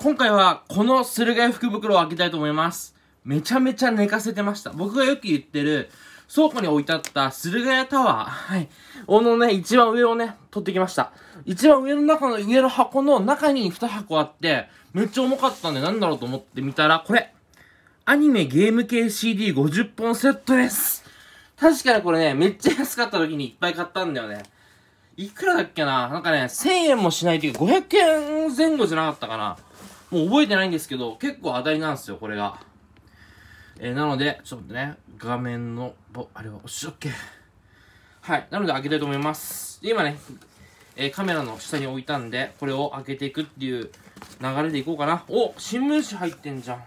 今回はこの駿河屋福袋を開けたいと思います。めちゃめちゃ寝かせてました。僕がよく言ってる、倉庫に置いてあった駿河屋タワー、はい。このね、一番上をね、取ってきました。一番上の中の上の箱の中に2箱あって、めっちゃ重かったんでなんだろうと思ってみたら、これ、アニメゲーム系 CD50 本セットです。確かにこれね、めっちゃ安かった時にいっぱい買ったんだよね。いくらだっけななんかね、1000円もしないというか500円前後じゃなかったかな。もう覚えてないんですけど、結構当たりなんですよ、これが。えー、なので、ちょっとね、画面の、あれは押しとけ。はい。なので開けたいと思います。今ね、えー、カメラの下に置いたんで、これを開けていくっていう流れでいこうかな。お新聞紙入ってんじゃん。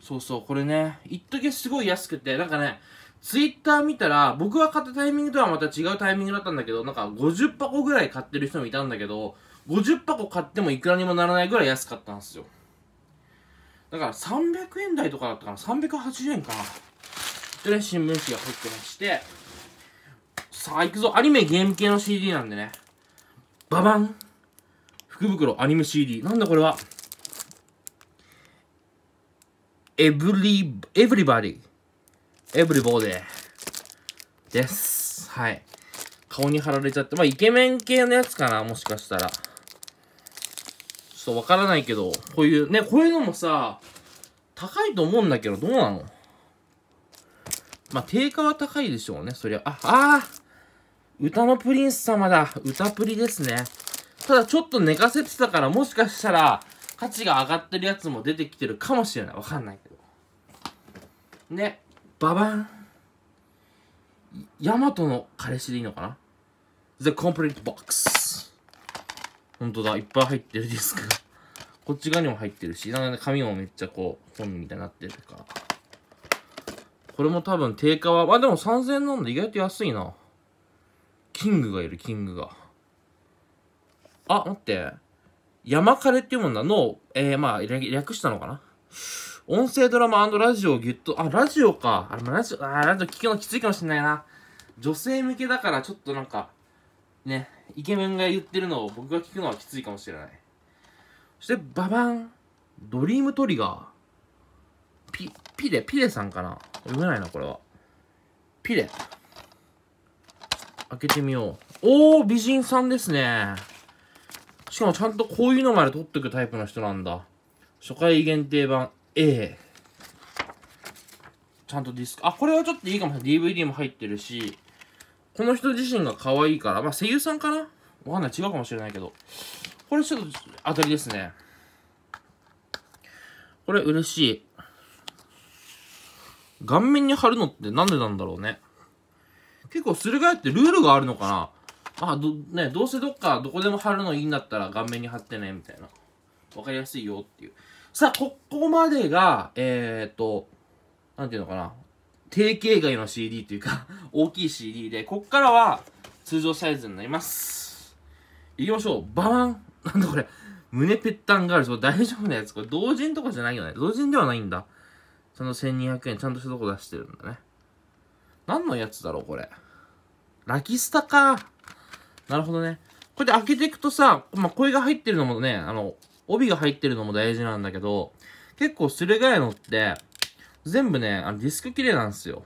そうそう、これね、一時すごい安くて、なんかね、ツイッター見たら、僕が買ったタイミングとはまた違うタイミングだったんだけど、なんか50箱ぐらい買ってる人もいたんだけど、50箱買ってもいくらにもならないぐらい安かったんですよ。だから300円台とかだったかな ?380 円かなでね、新聞紙が入ってまして、さあ行くぞアニメゲーム系の CD なんでね。ババン福袋アニメ CD。なんだこれはエブリ、エブリバディ。エブリボーデです。はい。顔に貼られちゃって。まあ、イケメン系のやつかなもしかしたら。ちょっとわからないけど、こういう、ね、こういうのもさ、高いと思うんだけど、どうなのまあ、定価は高いでしょうね、そりゃ。あ、ああ歌のプリンス様だ。歌プリですね。ただちょっと寝かせてたから、もしかしたら、価値が上がってるやつも出てきてるかもしれない。わかんないけど。ね、ババン。ヤマトの彼氏でいいのかな ?The Complete Box。ほんとだ、いっぱい入ってるディスクが。こっち側にも入ってるし、なんか、紙もめっちゃこう、本みたいになってるかこれも多分定価は、まあでも3000円なんで意外と安いな。キングがいる、キングが。あ、待って。山枯れっていうもんだの、えー、まあ、略したのかな音声ドラマラジオをギュッと、あ、ラジオか。あれ、ラジオ、あ、ラジオ聞くのきついかもしんないな。女性向けだから、ちょっとなんか、ね、イケメンが言ってるのを僕が聞くのはきついかもしれないそしてババンドリームトリガーピピレピレさんかな読めないなこれはピレ開けてみようおお美人さんですねしかもちゃんとこういうのまで取ってくタイプの人なんだ初回限定版 A ちゃんとディスクあこれはちょっといいかもしれない DVD も入ってるしこの人自身が可愛いから、まあ、声優さんかなわかんない。違うかもしれないけど。これちょっと当たりですね。これ嬉しい。顔面に貼るのってなんでなんだろうね。結構するがやってルールがあるのかなあ、ど、ね、どうせどっかどこでも貼るのいいんだったら顔面に貼ってね、みたいな。わかりやすいよっていう。さあ、ここまでが、えー、っと、なんていうのかな。定型外の CD というか 大きい CD で、こっからは通常サイズになります。いきましょう。ババン なんだこれ。胸ぺったんがある。それ大丈夫なやつ。これ同人とかじゃないよね。同人ではないんだ。その1200円、ちゃんとしたとこ出してるんだね。何のやつだろう、これ。ラキスタか。なるほどね。こうやって開けていくとさ、まあ、声が入ってるのもね、あの、帯が入ってるのも大事なんだけど、結構すれ替えのって、全部ね、あのディスク綺麗なんですよ。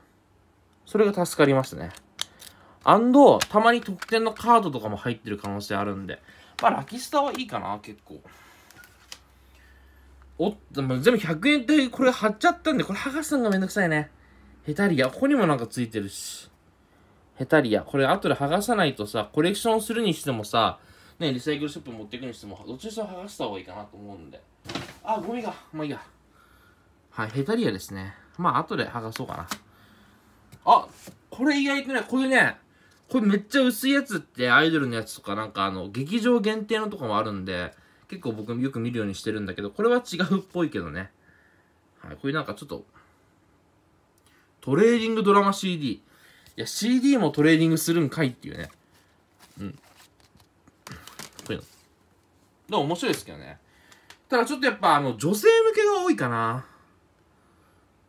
それが助かりましたね。アンド、たまに特典のカードとかも入ってる可能性あるんで。まあ、ラキスタはいいかな、結構。おっ、も全部100円ってこれ貼っちゃったんで、これ剥がすのがめんどくさいね。ヘタリア。ここにもなんかついてるし。ヘタリア。これ後で剥がさないとさ、コレクションするにしてもさ、ね、リサイクルショップ持っていくにしても、どっちにしも剥がした方がいいかなと思うんで。あ、ゴミが。まあいいや。はい、ヘタリアですね。まあ、後で剥がそうかな。あこれ意外とね、これね、これめっちゃ薄いやつってアイドルのやつとかなんかあの、劇場限定のとかもあるんで、結構僕よく見るようにしてるんだけど、これは違うっぽいけどね。はい、これなんかちょっと、トレーディングドラマ CD。いや、CD もトレーディングするんかいっていうね。うん。こういうの。でも面白いですけどね。ただちょっとやっぱあの、女性向けが多いかな。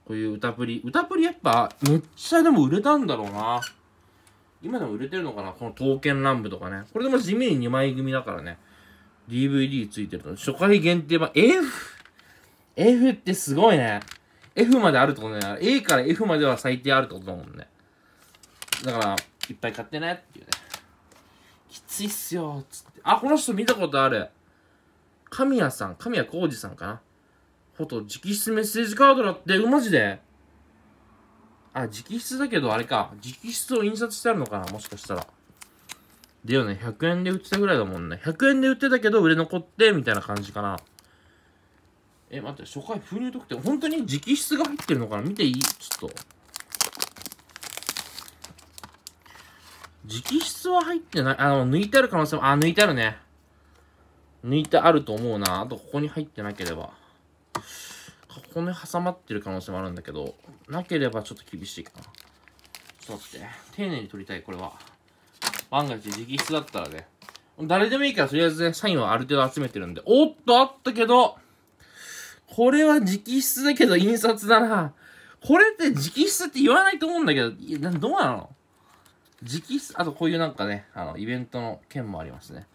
こういう歌プリ。歌プリやっぱ、めっちゃでも売れたんだろうな。今でも売れてるのかなこの刀剣乱舞とかね。これでも地味に2枚組だからね。DVD ついてるの。初回限定版 F。F ってすごいね。F まであるってことね。A から F までは最低あるってことだもんね。だから、いっぱい買ってねっていうね。きついっすよ。つって。あ、この人見たことある。神谷さん。神谷浩二さんかな。フォト、直筆メッセージカードだって、マジであ、直筆だけど、あれか。直筆を印刷してあるのかなもしかしたら。でよね、100円で売ってたぐらいだもんね。100円で売ってたけど、売れ残って、みたいな感じかな。え、待って、初回封入特典。本当に直筆が入ってるのかな見ていいちょっと。直筆は入ってない。あの、抜いてある可能性も、あ、抜いてあるね。抜いてあると思うな。あと、ここに入ってなければ。骨挟まってる可能性もあるんだけど、なければちょっと厳しいかな。ちょっと待って。丁寧に取りたい、これは。万が一直筆だったらね。誰でもいいから、とりあえずね、サインはある程度集めてるんで。おっと、あったけど、これは直筆だけど印刷だな。これって直筆って言わないと思うんだけど、いやどうなの直筆、あとこういうなんかね、あの、イベントの件もありますね。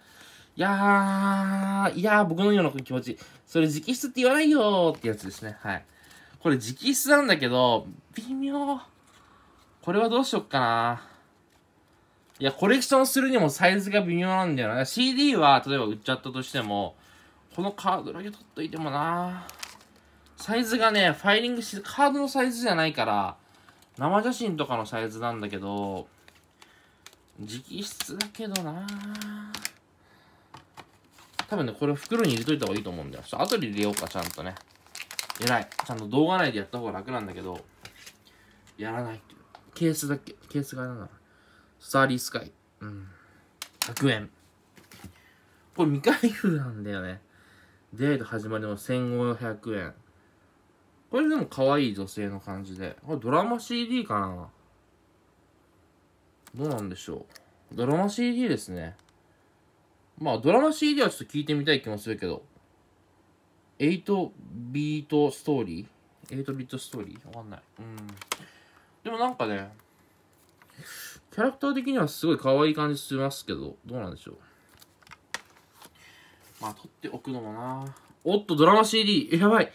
いやー、いやー、僕のような気持ち。それ直筆って言わないよーってやつですね。はい。これ直筆なんだけど、微妙。これはどうしよっかな。いや、コレクションするにもサイズが微妙なんだよな。CD は、例えば売っちゃったとしても、このカードだけ取っといてもな。サイズがね、ファイリングしカードのサイズじゃないから、生写真とかのサイズなんだけど、直筆だけどな多分ね、これ袋に入れといた方がいいと思うんだよ。と後で入れようか、ちゃんとね。偉い。ちゃんと動画内でやった方が楽なんだけど、やらないっていう。ケースだっけ、ケースがなんだスターリースカイ。うん。100円。これ未開封なんだよね。出会い始まりの1500円。これでも可愛い女性の感じで。これドラマ CD かなどうなんでしょう。ドラマ CD ですね。まあ、ドラマ CD はちょっと聞いてみたい気もするけど、8ビートストーリー ?8 ビートストーリーわかんない。うん。でもなんかね、キャラクター的にはすごい可愛い感じしますけど、どうなんでしょう。まあ、取っておくのもなおっと、ドラマ CD! やばい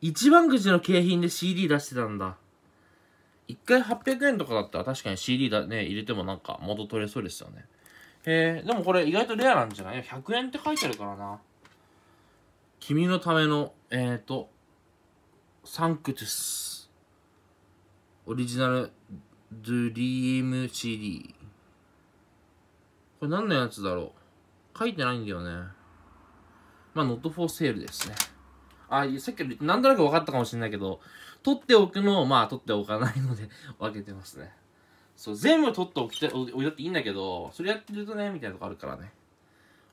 一番くじの景品で CD 出してたんだ。一回800円とかだったら確かに CD だね、入れてもなんか元取れそうですよね。えー、でもこれ意外とレアなんじゃない ?100 円って書いてるからな。君のための、えっ、ー、と、サンクトゥス。オリジナルドリーム CD。これ何のやつだろう書いてないんだよね。まあ、ノットフォーセールですね。あ、さっき何なんとなく分かったかもしれないけど、取っておくのを、まあ、取っておかないので分けてますね。そう、全部取っておきたい、置いたっていいんだけど、それやってるとね、みたいなとこあるからね。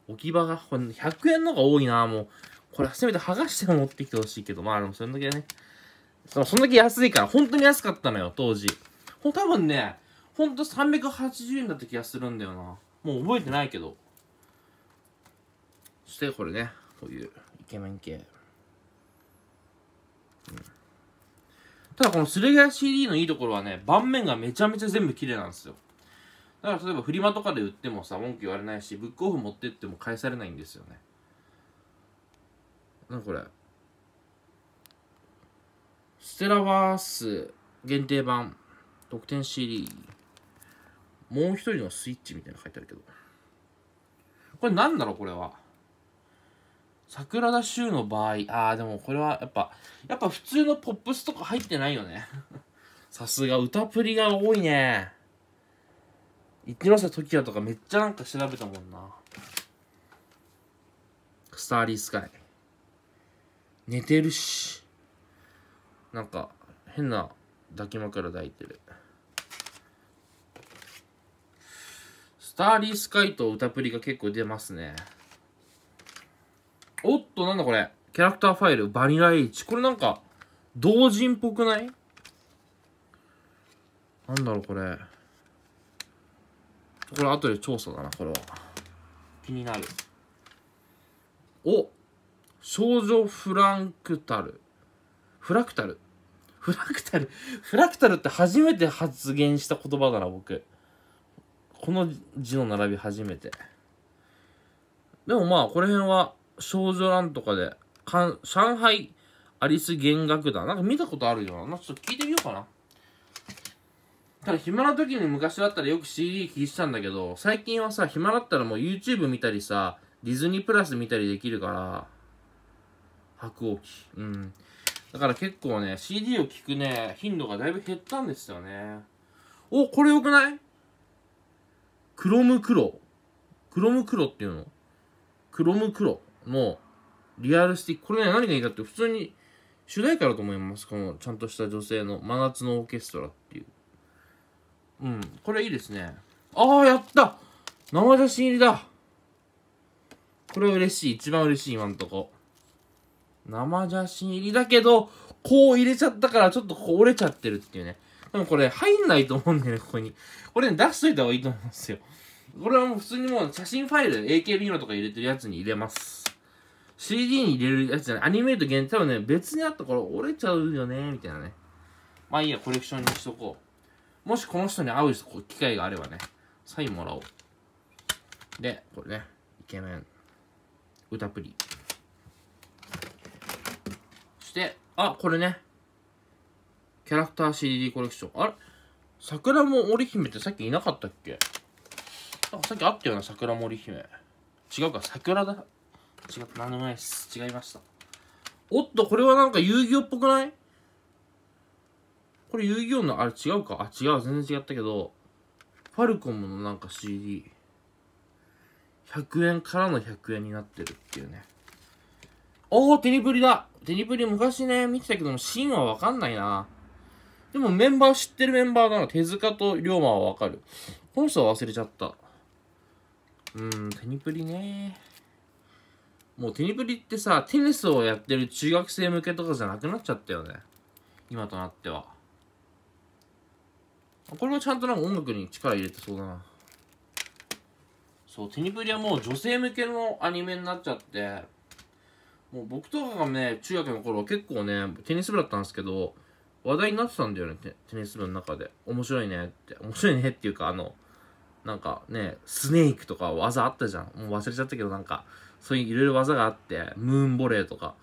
置き場が、これ100円のが多いな、もう。これ、せめて剥がして持ってきてほしいけど、まあでも、それだけね。その、そんだけ安いから、本当に安かったのよ、当時。ほ、多分ね、ほんと380円だった気がするんだよな。もう覚えてないけど。そして、これね、こういう、イケメン系。うんただこのスレ替え CD のいいところはね、盤面がめちゃめちゃ全部綺麗なんですよ。だから例えばフリマとかで売ってもさ、文句言われないし、ブックオフ持ってっても返されないんですよね。なこれ。ステラバース限定版特典 CD。もう一人のスイッチみたいなの書いてあるけど。これなんだろうこれは。桜田修の場合、ああ、でもこれはやっぱ、やっぱ普通のポップスとか入ってないよね。さすが、歌プリが多いね。一ノ瀬時矢とかめっちゃなんか調べたもんな。スターリースカイ。寝てるし。なんか、変な抱き枕抱いてる。スターリースカイと歌プリが結構出ますね。となんだこれ。キャラクターファイル、バニラ H。これなんか、同人っぽくないなんだろうこれ。これ後で調査だな、これは。気になる。お少女フランクタル。フラクタル。フラクタル。フラクタルって初めて発言した言葉だな、僕。この字の並び初めて。でもまあ、この辺は少女欄とかで、かん上海アリス弦楽団。なんか見たことあるよな。ちょっと聞いてみようかな。ただ暇な時に昔だったらよく CD 聴いてたんだけど、最近はさ、暇だったらもう YouTube 見たりさ、ディズニープラス見たりできるから、白鸚記。うん。だから結構ね、CD を聴くね、頻度がだいぶ減ったんですよね。お、これ良くないクロムクロ。クロムクロっていうのクロムクロ。もう、リアルスティック。これね、何がいいかって、普通に主題歌だと思います。この、ちゃんとした女性の真夏のオーケストラっていう。うん、これいいですね。ああ、やった生写真入りだこれ嬉しい。一番嬉しい、今んとこ。生写真入りだけど、こう入れちゃったから、ちょっとこう折れちゃってるっていうね。でもこれ入んないと思うんだよね、ここに。これ、ね、出しといた方がいいと思うんですよ。これはもう普通にもう写真ファイル、AKB のとか入れてるやつに入れます。CD に入れるやつじゃない、アニメート限定、多分ね、別にあったから折れちゃうよね、みたいなね。まあいいや、コレクションにしとこう。もしこの人に会う機会があればね、サインもらおう。で、これね、イケメン、歌プリ。そして、あ、これね、キャラクター CD コレクション。あれ桜も織姫ってさっきいなかったっけあさっきあったよな、桜も織姫。違うか、桜だ。違った何でもないです違いましたおっとこれはなんか遊戯王っぽくないこれ遊戯王のあれ違うかあ違う全然違ったけどファルコムのなんか CD100 円からの100円になってるっていうねおおテニプリだテニプリ昔ね見てたけどもシーンはわかんないなでもメンバー知ってるメンバーなの手塚と龍馬はわかるこの人は忘れちゃったうんテニプリねもうテニプリってさ、テニスをやってる中学生向けとかじゃなくなっちゃったよね。今となっては。これもちゃんとなんか音楽に力入れてそうだな。そう、テニプリはもう女性向けのアニメになっちゃって、もう僕とかがね、中学の頃は結構ね、テニス部だったんですけど、話題になってたんだよね、テニス部の中で。面白いねって。面白いねっていうか、あの、なんかね、スネークとか技あったじゃん。もう忘れちゃったけど、なんか、そういういろいろ技があって、ムーンボレーとか、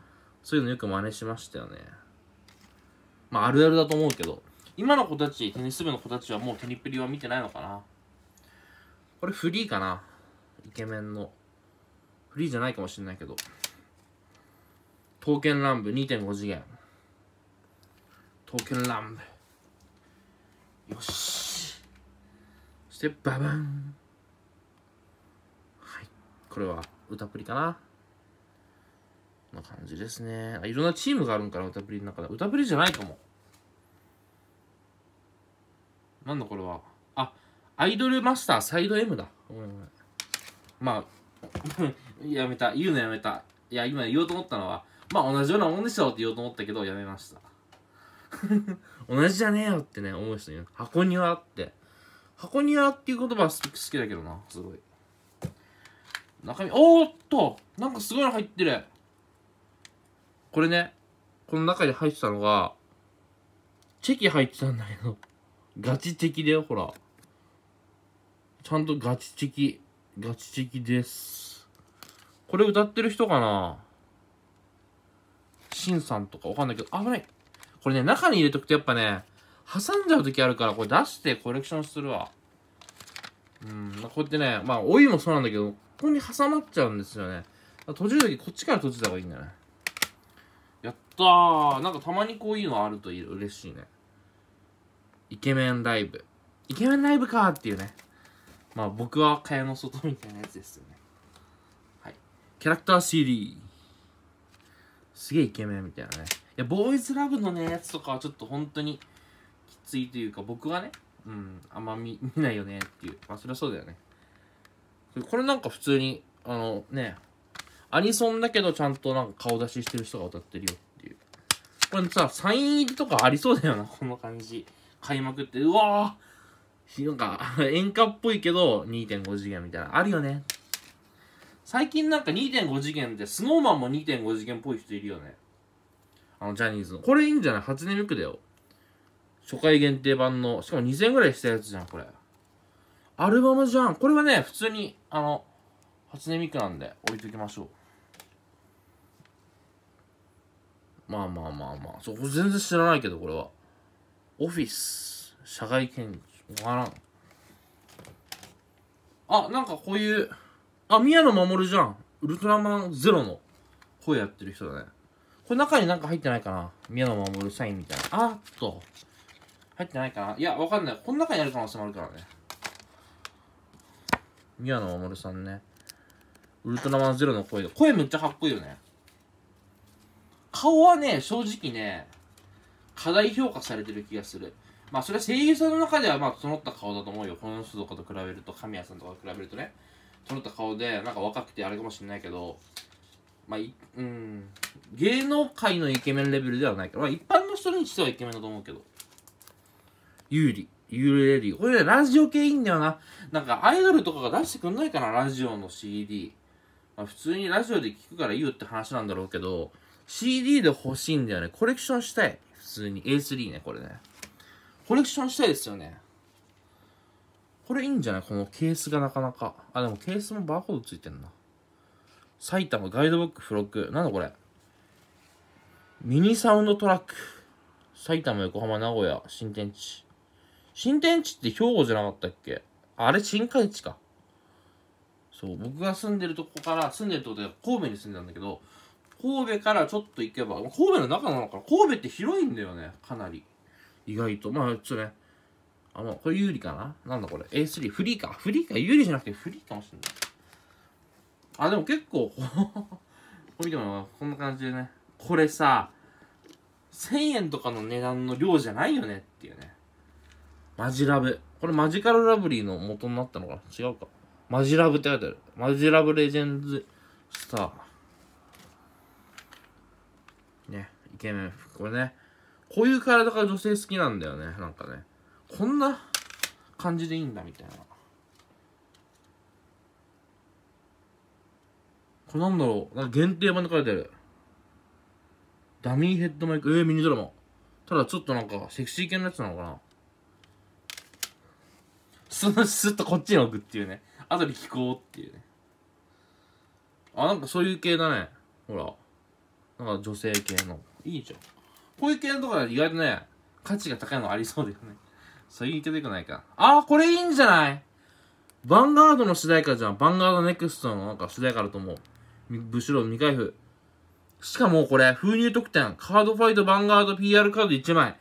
そういうのよく真似しましたよね。まあ、あるあるだと思うけど、今の子たち、テニス部の子たちはもうテニプリは見てないのかな。これフリーかな。イケメンの。フリーじゃないかもしれないけど。刀剣乱舞2.5次元。刀剣乱舞。よし。そして、ババン。はい。これは、歌プリかな。な感じですね。いろんなチームがあるんかな、歌プリの中で。歌プリじゃないかも。なんだこれは。あ、アイドルマスターサイド M だ。ごめんごめん。まあ、やめた。言うのやめた。いや、今言おうと思ったのは、まあ同じようなもんでしょって言おうと思ったけど、やめました。同じじゃねえよってね、思う人いる。箱庭って。箱庭っていう言葉は好きだけどな、すごい。中身、おーっとなんかすごいの入ってるこれね、この中に入ってたのが、チェキ入ってたんだけど、ガチチェキだよ、ほら。ちゃんとガチチェキ、ガチチェキです。これ歌ってる人かなシンさんとかわかんないけど、危ない。これね、中に入れとくとやっぱね、挟んじゃう時あるから、これ出してコレクションするわ。うん、こうやってね、まあ、お湯もそうなんだけど、こに挟まっちゃうんですよね閉じる時こっちから閉じた方がいいんだねやったーなんかたまにこういうのあると嬉しいねイケメンライブイケメンライブかーっていうねまあ僕は蚊帳の外みたいなやつですよねはいキャラクター CD すげえイケメンみたいなねいやボーイズラブのねやつとかはちょっと本当にきついというか僕はねうんあんま見見ないよねっていうまあそりゃそうだよねこれなんか普通に、あのね、アニソンだけどちゃんとなんか顔出ししてる人が歌ってるよっていう。これさ、サイン入りとかありそうだよな、この感じ。開幕って、うわぁなんか、演歌っぽいけど2.5次元みたいな。あるよね。最近なんか2.5次元で、スノーマンも2.5次元っぽい人いるよね。あの、ジャニーズの。これいいんじゃない初音ミクだよ。初回限定版の、しかも2000円ぐらいしたやつじゃん、これ。アルバムじゃん。これはね、普通にあの初音ミクなんで置いときましょうまあまあまあまあそこ全然知らないけどこれはオフィス社外研究わからんあなんかこういうあ宮野守じゃんウルトラマンゼロの声やってる人だねこれ中になんか入ってないかな宮野守サインみたいなあっと入ってないかないやわかんないこの中にある可能性もあるからね宮野守さんね。ウルトラマンゼロの声で。声めっちゃかっこいいよね。顔はね、正直ね、過大評価されてる気がする。まあ、それは声優さんの中では、まあ、整った顔だと思うよ。この人とかと比べると、神谷さんとかと比べるとね、整った顔で、なんか若くてあれかもしれないけど、まあ、い、うん、芸能界のイケメンレベルではないけど、まあ、一般の人にしてはイケメンだと思うけど、有利。揺れるよ。これね、ラジオ系いいんだよな。なんかアイドルとかが出してくんないかな、ラジオの CD。まあ、普通にラジオで聞くからいいよって話なんだろうけど、CD で欲しいんだよね。コレクションしたい。普通に A3 ね、これね。コレクションしたいですよね。これいいんじゃないこのケースがなかなか。あ、でもケースもバーコードついてんな。埼玉ガイドブック付録。なんだこれミニサウンドトラック。埼玉、横浜、名古屋、新天地。新天地って兵庫じゃなかったっけあれ、新海地か。そう、僕が住んでるとこから、住んでるとこで神戸に住んでたんだけど、神戸からちょっと行けば、神戸の中なのかな神戸って広いんだよね、かなり。意外と。まあ、ちょっとね。あ、まあ、これ有利かななんだこれ。A3、フリーか。フリーか。有利じゃなくてフリーかもしれない。あ、でも結構、これ見てもらこんな感じでね。これさ、1000円とかの値段の量じゃないよねっていうね。マジラブ。これマジカルラブリーの元になったのかな違うか。マジラブって書いてある。マジラブレジェンズスター。ね、イケメン。これね、こういう体が女性好きなんだよね。なんかね。こんな感じでいいんだみたいな。これなんだろうなんか限定版で書いてある。ダミーヘッドマイク。えー、ミニドラマ。ただちょっとなんかセクシー系のやつなのかなそのスッとこっちに置くっていうね。後で聞こうっていうね。あ、なんかそういう系だね。ほら。なんか女性系の。いいじゃん。こういう系のとこは意外とね、価値が高いのありそうだよね。そう言いくないか。あ、これいいんじゃないヴァンガードの主題歌じゃん。ヴァンガードネクストのなんか主題歌だと思う。むしろ未開封。しかもこれ、封入特典。カードファイトヴァンガード PR カード1枚。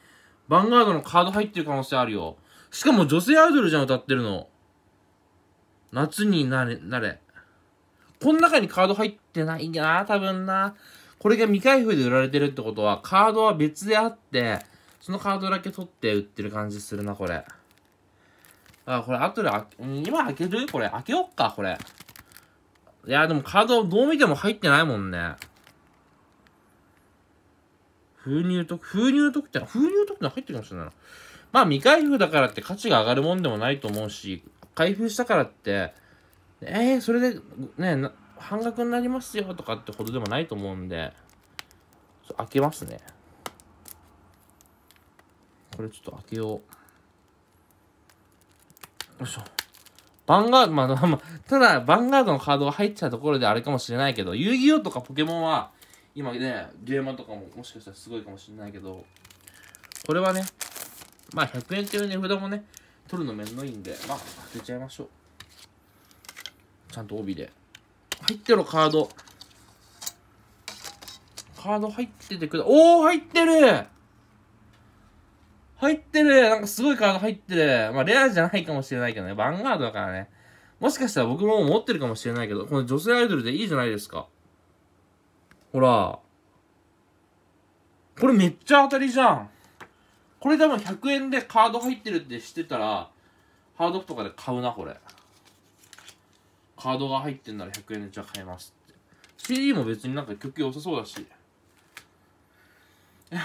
ヴァンガードのカード入ってる可能性あるよ。しかも女性アイドルじゃん、歌ってるの。夏になれ、なれ。この中にカード入ってないな、多分な。これが未開封で売られてるってことは、カードは別であって、そのカードだけ取って売ってる感じするな、これ。あ、これ後で、今開けるこれ、開けよっか、これ。いや、でもカードどう見ても入ってないもんね。封入と、封入特典、封入特典入ってるかもしれないな。まあ未開封だからって価値が上がるもんでもないと思うし、開封したからって、えー、それでね、半額になりますよとかってほどでもないと思うんで、開けますね。これちょっと開けよう。よいしょ。バンガード、まあ、まあ、ただ、バンガードのカードが入っちゃうところであれかもしれないけど、遊戯王とかポケモンは、今ね、ゲーマーとかももしかしたらすごいかもしれないけど、これはね、まあ100円という値札もね、取るのめんどいんで、まあ当てちゃいましょう。ちゃんと帯で。入ってろ、カード。カード入っててくだ、おー入ってる入ってるなんかすごいカード入ってるまあレアじゃないかもしれないけどね、ヴァンガードだからね。もしかしたら僕も持ってるかもしれないけど、この女性アイドルでいいじゃないですか。ほら。これめっちゃ当たりじゃん。これ多分100円でカード入ってるって知ってたら、ハードとかで買うな、これ。カードが入ってんなら100円でじゃあ買えますって。CD も別になんか曲良さそうだし。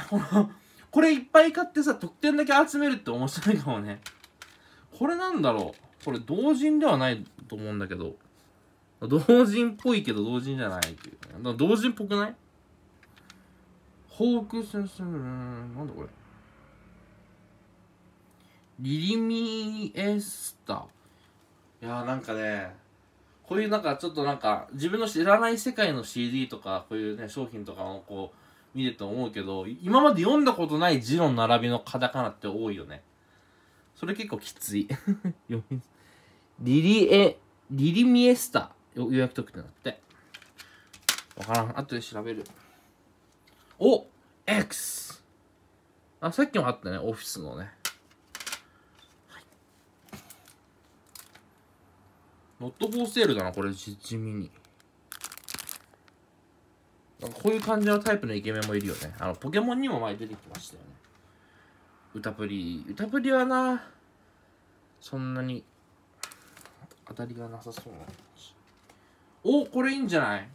この、これいっぱい買ってさ、得点だけ集めるって面白いかもね。これなんだろうこれ同人ではないと思うんだけど。同人っぽいけど同人じゃないっていう、ね。同人っぽくない報復先生、なんだこれ。リリミエスタいやーなんかねこういうなんかちょっとなんか自分の知らない世界の CD とかこういうね商品とかをこう見ると思うけど今まで読んだことない字の並びのカタカナって多いよねそれ結構きつい リリエリリミエスタ予約特典だってわからん後で調べるお X あさっきもあったねオフィスのねノットフォーセールだな、これ、地味に。なんかこういう感じのタイプのイケメンもいるよね。あの、ポケモンにも前出てきましたよね。歌プリ。歌プリはな、そんなに当たりがなさそうな。おこれいいんじゃない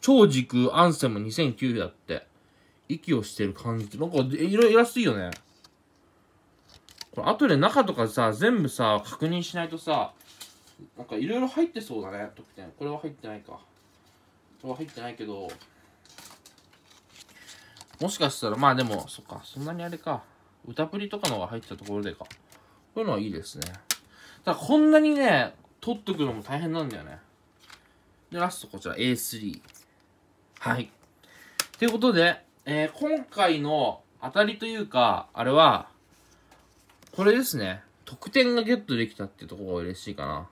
超軸アンセム2009だって。息をしてる感じなんか、いろいろすいよね。これ、後で中とかさ、全部さ、確認しないとさ、なんかいろいろ入ってそうだね得点これは入ってないかこれは入ってないけどもしかしたらまあでもそっかそんなにあれか歌プリとかのが入ったところでかこういうのはいいですねただこんなにね取っとくのも大変なんだよねでラストこちら A3 はいということで、えー、今回の当たりというかあれはこれですね得点がゲットできたってところが嬉しいかな。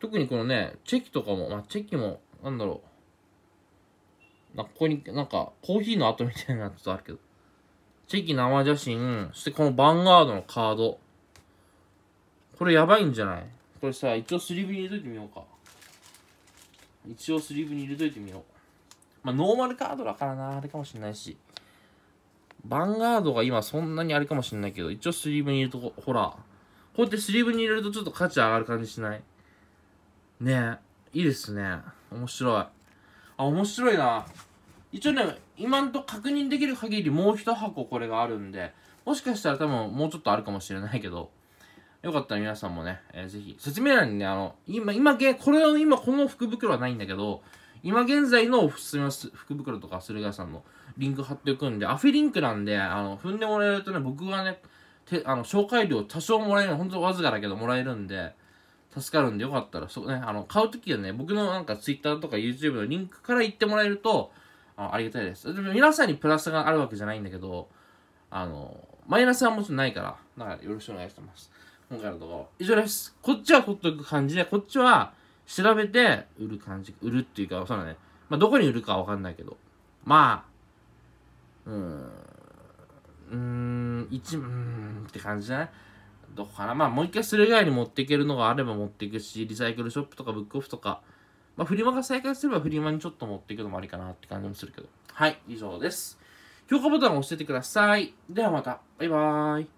特にこのね、チェキとかも、まあ、チェキも、なんだろう。なここに、なんか、コーヒーの跡みたいなやつあるけど。チェキ生写真、そしてこのヴァンガードのカード。これやばいんじゃないこれさ、一応スリーブに入れといてみようか。一応スリーブに入れといてみよう。まあ、ノーマルカードだからな、あれかもしんないし。ヴァンガードが今そんなにあれかもしんないけど、一応スリーブに入れとこう。ほら。こうやってスリーブに入れるとちょっと価値上がる感じしないねいいですね。面白い。あ、面白いな。一応ね、今んと確認できる限りもう一箱これがあるんで、もしかしたら多分もうちょっとあるかもしれないけど、よかったら皆さんもね、えー、ぜひ、説明欄にね、あの、今、今、これは今この福袋はないんだけど、今現在のおすすめの福袋とか駿河屋さんのリンク貼っておくんで、アフィリンクなんで、あの、踏んでもらえるとね、僕がね、てあの紹介料多少もらえる、ほんとわずかだけどもらえるんで、助かるんでよかったら、そうね、あの、買うときはね、僕のなんか Twitter とか YouTube のリンクから行ってもらえると、あありがたいです。でも皆さんにプラスがあるわけじゃないんだけど、あの、マイナスはもちろんないから、だからよろしくお願いします。今回のところ、以上です。こっちはほっとく感じで、こっちは調べて売る感じ、売るっていうか、そうだね。まあ、どこに売るかはわかんないけど、まあ、うーん、うーん、一、うーんって感じじゃないどうかな。まあ、もう一回する以外に持っていけるのがあれば持っていくし、リサイクルショップとかブックオフとか、まあ、フリマが再開すればフリマにちょっと持っていくのもありかなって感じもするけど。はい、以上です。評価ボタンを押しててください。ではまた。バイバーイ。